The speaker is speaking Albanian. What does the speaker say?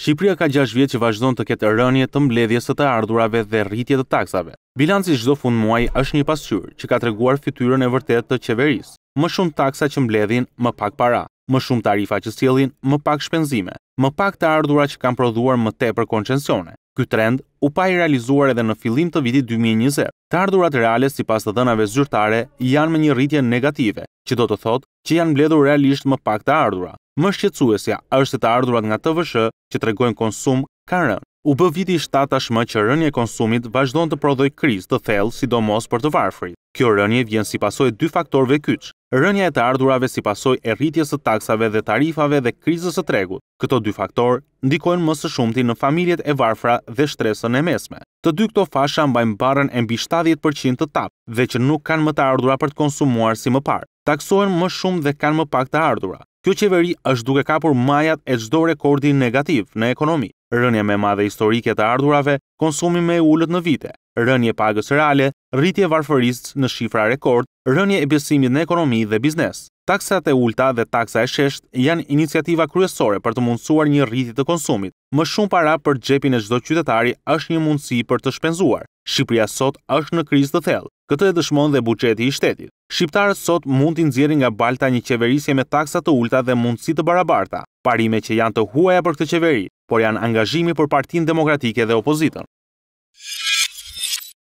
Shqipëria ka 6 vjet që vazhdon të ketë rënje të mbledhjes së të ardhurave dhe rritje të taksave. Bilanci çdo fund muaji është një pasqyrë që ka treguar fytyrën e vërtetë të qeverisë. Më shumë taksa që mbledhin, më pak para. Më shumë tarifa që sjellin, më pak shpenzime. Më pak të ardhurat që kanë prodhuar më tepër koncensione. Ky trend u pa i realizuar edhe në fillim të vitit 2020. Të ardhurat reale sipas të dhënave zyrtare janë me një rritje negative, që do të thotë që janë mbledhur realisht më pak të ardhurat. Më shqetësuesja është se të ardhurat nga TVSH që tregojnë konsum kanë rënë. U bë viti 7 tashmë që rënja e konsumit vazhdon të prodhojë krizë të thellë sidomos për të varfrit. Kjo rënje vjen si pasojë dy faktorëve kyç. Rënja e të ardhurave si pasojë e rritjes së taksave dhe tarifave dhe krizës së tregut. Këto dy faktorë ndikojnë më së shumti në familjet e varfra dhe shtresën e mesme. Të dy këto fasha mbajnë barrën e mbi 70% të tap, veç nuk kanë më të ardhurat për të konsumuar si më parë. Taksohen më shumë dhe kanë më pak të ardhurat. Kjo qeveri është duke kapur majat e gjdo rekordi negativ në ekonomi. Rënje me madhe historike të ardhurave, konsumi me ullët në vite, rënje pagës reale, rritje varfërisë në shifra rekord, rënje e besimit në ekonomi dhe biznes. Taksat e ulta dhe taksa e shesht janë iniciativa kryesore për të mundësuar një rritje të konsumit. Më shumë para për xhepin e çdo qytetari është një mundësi për të shpenzuar. Shqipëria sot është në krizë të thellë. Këtë e dëshmon dhe buxheti i shtetit. Shqiptarët sot mund të nxjerrin nga balta një qeverisje me taksa të ulta dhe mundësi të barabarta, parime që janë të huaja për këtë qeveri, por janë angazhimi për partin Demokratike dhe opozitën.